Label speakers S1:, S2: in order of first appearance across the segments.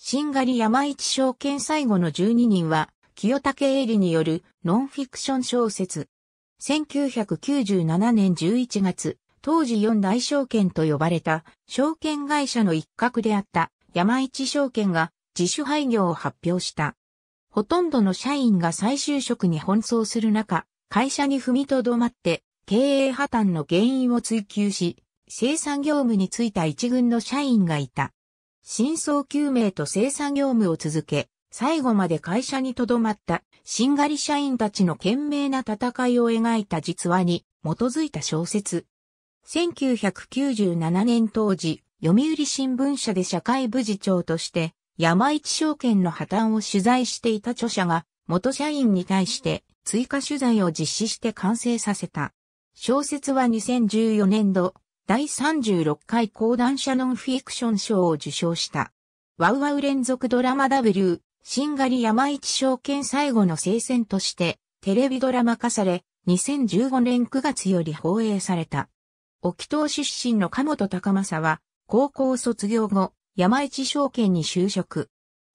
S1: 新狩山一証券最後の12人は、清武英里によるノンフィクション小説。1997年11月、当時四大証券と呼ばれた証券会社の一角であった山一証券が自主廃業を発表した。ほとんどの社員が再就職に奔走する中、会社に踏みとどまって経営破綻の原因を追求し、生産業務に就いた一軍の社員がいた。真相究明と生産業務を続け、最後まで会社に留まったシンガリ社員たちの懸命な戦いを描いた実話に基づいた小説。1997年当時、読売新聞社で社会部次長として山一証券の破綻を取材していた著者が元社員に対して追加取材を実施して完成させた。小説は2014年度第36回講談社ノンフィクション賞を受賞した。ワウワウ連続ドラマ W、シンガリ山一証券最後の聖戦として、テレビドラマ化され、2015年9月より放映された。沖東出身の鴨本高政は、高校卒業後、山一証券に就職。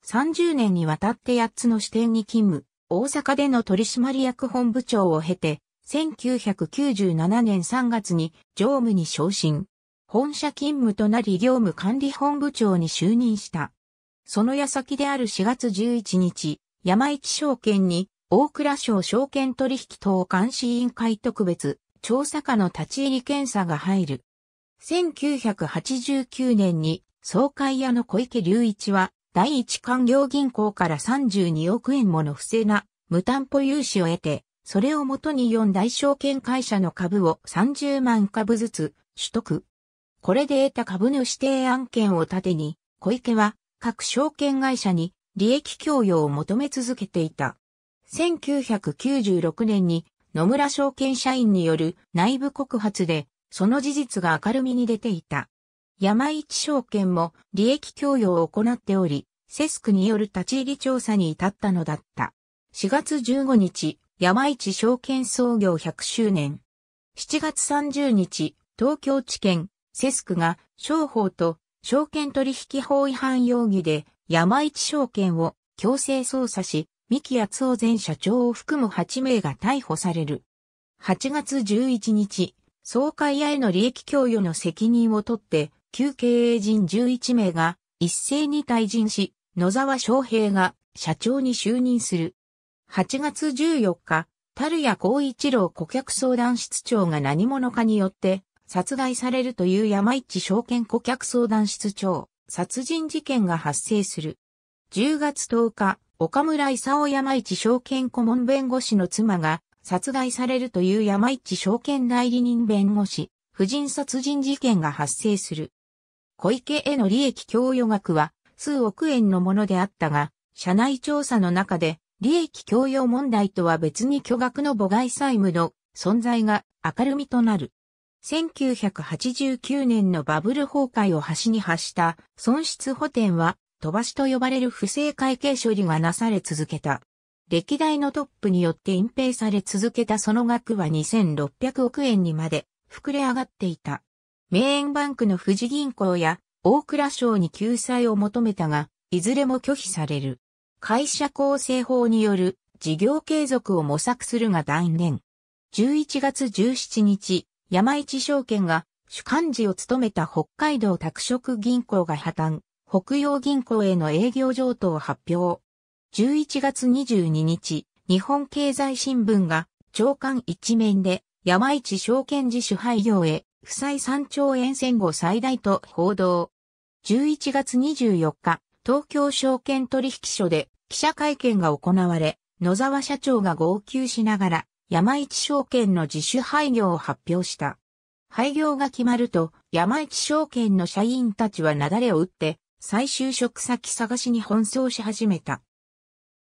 S1: 30年にわたって8つの支店に勤務、大阪での取締役本部長を経て、1997年3月に常務に昇進。本社勤務となり業務管理本部長に就任した。その矢先である4月11日、山市証券に大倉省証券取引等監視委員会特別調査課の立ち入り検査が入る。1989年に総会屋の小池隆一は第一官業銀行から32億円もの不正な無担保融資を得てそれをもとに4大証券会社の株を30万株ずつ取得。これで得た株主定案権を盾に、小池は各証券会社に利益供与を求め続けていた。1996年に野村証券社員による内部告発で、その事実が明るみに出ていた。山一証券も利益供与を行っており、セスクによる立ち入り調査に至ったのだった。4月15日、山一証券創業100周年。7月30日、東京地検、セスクが、商法と証券取引法違反容疑で、山一証券を強制捜査し、三木厚夫前社長を含む8名が逮捕される。8月11日、総会屋への利益供与の責任を取って、旧経営陣11名が一斉に退陣し、野沢昌平が社長に就任する。8月14日、樽谷光一郎顧客相談室長が何者かによって殺害されるという山一証券顧客相談室長殺人事件が発生する。10月10日、岡村勲山一証券顧問弁護士の妻が殺害されるという山一証券代理人弁護士、婦人殺人事件が発生する。小池への利益供与額は数億円のものであったが、社内調査の中で利益供与問題とは別に巨額の母外債務の存在が明るみとなる。1989年のバブル崩壊を端に発した損失補填は飛ばしと呼ばれる不正会計処理がなされ続けた。歴代のトップによって隠蔽され続けたその額は2600億円にまで膨れ上がっていた。名園バンクの富士銀行や大蔵省に救済を求めたが、いずれも拒否される。会社構成法による事業継続を模索するが断念。11月17日、山一証券が主幹事を務めた北海道拓殖銀行が破綻、北洋銀行への営業譲渡を発表。11月22日、日本経済新聞が長官一面で山一証券自主廃業へ負債3兆円戦後最大と報道。11月24日、東京証券取引所で記者会見が行われ、野沢社長が号泣しながら、山一証券の自主廃業を発表した。廃業が決まると、山一証券の社員たちは雪崩を打って、再就職先探しに奔走し始めた。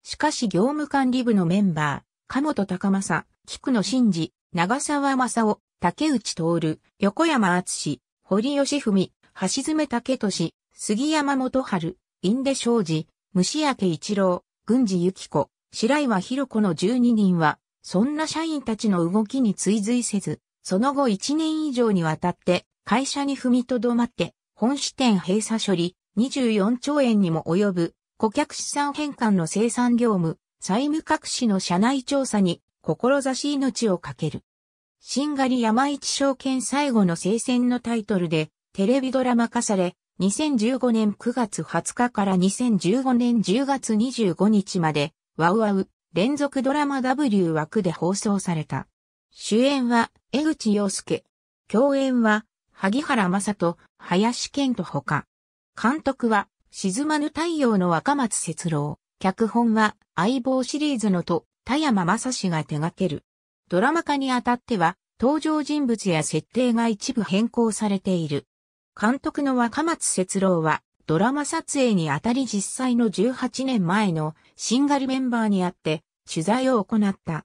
S1: しかし業務管理部のメンバー、加本高政、菊野真二、長沢正夫、竹内徹、横山敦堀義文、橋爪武俊、杉山元春、印出昌司、虫明一郎、郡司幸子、白岩博子の12人は、そんな社員たちの動きに追随せず、その後1年以上にわたって会社に踏みとどまって、本支店閉鎖処理24兆円にも及ぶ顧客資産返還の生産業務、債務隠しの社内調査に志命をかける。しんがり山一証券最後の聖戦のタイトルでテレビドラマ化され、2015年9月20日から2015年10月25日まで、ワウワウ連続ドラマ W 枠で放送された。主演は江口洋介。共演は萩原正人、林健とほか。監督は沈まぬ太陽の若松節郎。脚本は相棒シリーズのと田山正史が手掛ける。ドラマ化にあたっては登場人物や設定が一部変更されている。監督の若松節郎は、ドラマ撮影にあたり実際の18年前のシンガルメンバーにあって、取材を行った。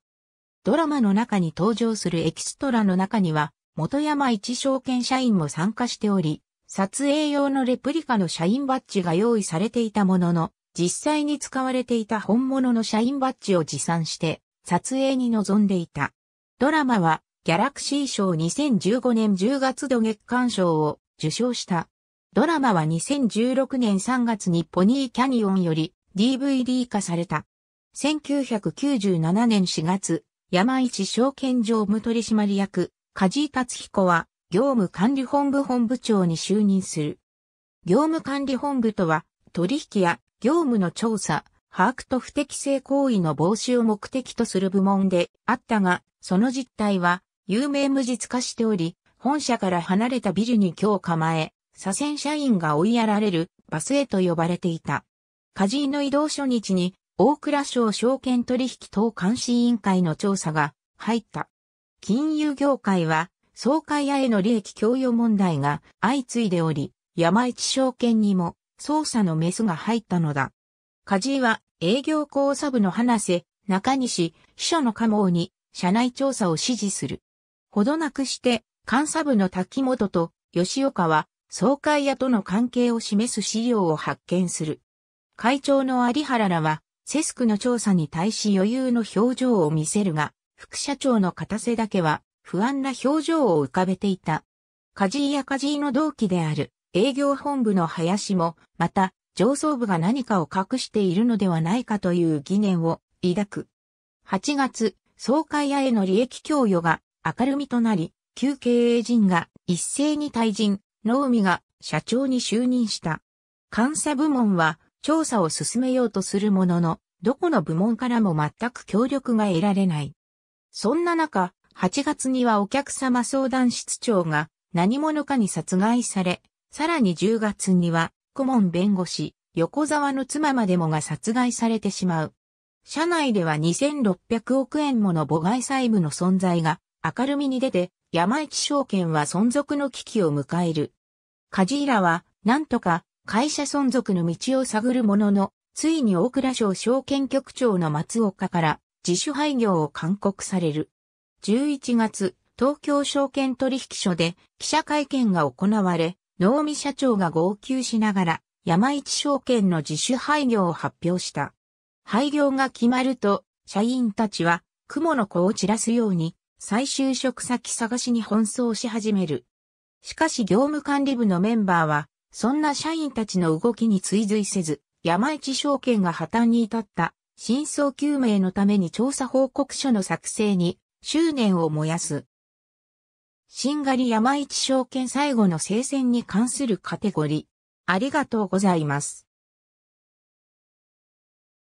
S1: ドラマの中に登場するエキストラの中には、元山一証券社員も参加しており、撮影用のレプリカの社員バッジが用意されていたものの、実際に使われていた本物の社員バッジを持参して、撮影に臨んでいた。ドラマは、ギャラクシー賞2015年10月度月間賞を受賞した。ドラマは2016年3月にポニーキャニオンより DVD 化された。1997年4月、山一証券常務取締役、梶井達彦は、業務管理本部本部長に就任する。業務管理本部とは、取引や業務の調査、把握と不適正行為の防止を目的とする部門であったが、その実態は有名無実化しており、本社から離れたビルに今日構え、左遷社員が追いやられるバスへと呼ばれていた。カジーの移動初日に大蔵省証券取引等監視委員会の調査が入った。金融業界は総会屋への利益供与問題が相次いでおり、山一証券にも捜査のメスが入ったのだ。カジーは営業交差部の花瀬、中西、秘書の加茂に社内調査を指示する。ほどなくして監査部の滝本と吉岡は、総会屋との関係を示す資料を発見する。会長の有原らは、セスクの調査に対し余裕の表情を見せるが、副社長の片瀬だけは、不安な表情を浮かべていた。梶井や梶井の同期である、営業本部の林も、また、上層部が何かを隠しているのではないかという疑念を抱く。8月、総会屋への利益供与が明るみとなり、旧経営陣が一斉に退陣、農海が社長に就任した。監査部門は調査を進めようとするものの、どこの部門からも全く協力が得られない。そんな中、8月にはお客様相談室長が何者かに殺害され、さらに10月には顧問弁護士、横沢の妻までもが殺害されてしまう。社内では2600億円もの母外債務の存在が明るみに出て、山駅証券は存続の危機を迎える。梶ラは、なんとか、会社存続の道を探るものの、ついに大倉省証券局長の松岡から自主廃業を勧告される。11月、東京証券取引所で記者会見が行われ、能見社長が号泣しながら、山一証券の自主廃業を発表した。廃業が決まると、社員たちは、雲の子を散らすように、再就職先探しに奔走し始める。しかし業務管理部のメンバーは、そんな社員たちの動きに追随せず、山一証券が破綻に至った真相究明のために調査報告書の作成に執念を燃やす。しんがり山一証券最後の聖戦に関するカテゴリー。ありがとうございます。